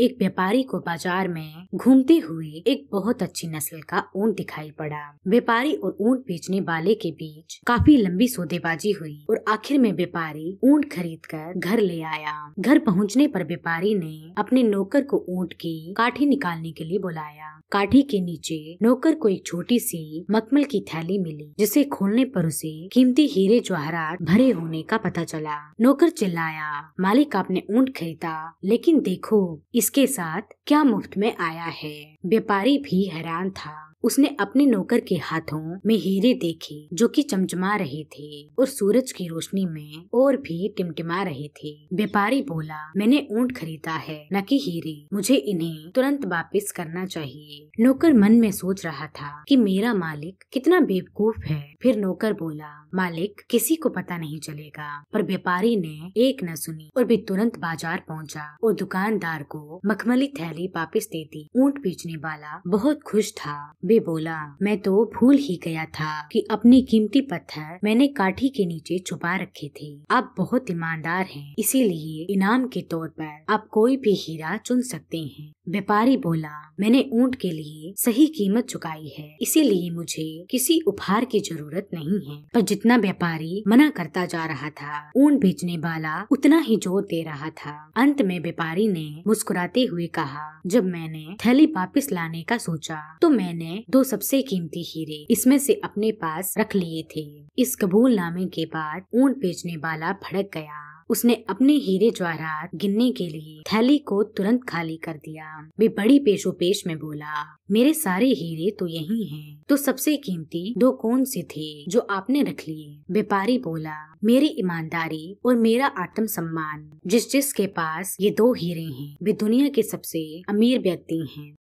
एक व्यापारी को बाजार में घूमते हुए एक बहुत अच्छी नस्ल का ऊंट दिखाई पड़ा व्यापारी और ऊंट बेचने वाले के बीच काफी लंबी सौदेबाजी हुई और आखिर में व्यापारी ऊंट खरीद कर घर ले आया घर पहुंचने पर व्यापारी ने अपने नौकर को ऊंट की काठी निकालने के लिए बुलाया काठी के नीचे नौकर को एक छोटी सी मखमल की थैली मिली जिसे खोलने पर उसे कीमती हीरे जवाहरात भरे होने का पता चला नौकर चिल्लाया मालिक आपने ऊंट खरीदा लेकिन देखो इस इसके साथ क्या मुफ्त में आया है व्यापारी भी हैरान था उसने अपने नौकर के हाथों में हीरे देखे जो कि चमचमा रहे थे और सूरज की रोशनी में और भी टिमटिमा रहे थे व्यापारी बोला मैंने ऊंट खरीदा है न कि हीरे मुझे इन्हें तुरंत वापस करना चाहिए नौकर मन में सोच रहा था कि मेरा मालिक कितना बेवकूफ है फिर नौकर बोला मालिक किसी को पता नहीं चलेगा पर व्यापारी ने एक न सुनी और भी तुरंत बाजार पहुंचा और दुकानदार को मखमली थैली वापस दे दी ऊंट बेचने वाला बहुत खुश था वे बोला मैं तो भूल ही गया था कि अपने कीमती पत्थर मैंने काठी के नीचे छुपा रखे थे आप बहुत ईमानदार हैं इसीलिए इनाम के तौर पर आप कोई भी हीरा चुन सकते हैं व्यापारी बोला मैंने ऊंट के लिए सही कीमत चुकाई है इसीलिए मुझे किसी उपहार की जरूरत नहीं है पर जितना व्यापारी मना करता जा रहा था ऊंट बेचने वाला उतना ही जोर दे रहा था अंत में व्यापारी ने मुस्कुराते हुए कहा जब मैंने थैली वापस लाने का सोचा तो मैंने दो सबसे कीमती हीरे इसमें से अपने पास रख लिए थे इस कबूलनामे के बाद ऊंट बेचने वाला भड़क गया उसने अपने हीरे ज्वाहरात गिनने के लिए थैली को तुरंत खाली कर दिया वे बड़ी पेशो पेश में बोला मेरे सारे हीरे तो यही हैं। तो सबसे कीमती दो कौन से थे जो आपने रख लिए व्यापारी बोला मेरी ईमानदारी और मेरा आत्म सम्मान जिस जिस के पास ये दो हीरे हैं वे दुनिया के सबसे अमीर व्यक्ति हैं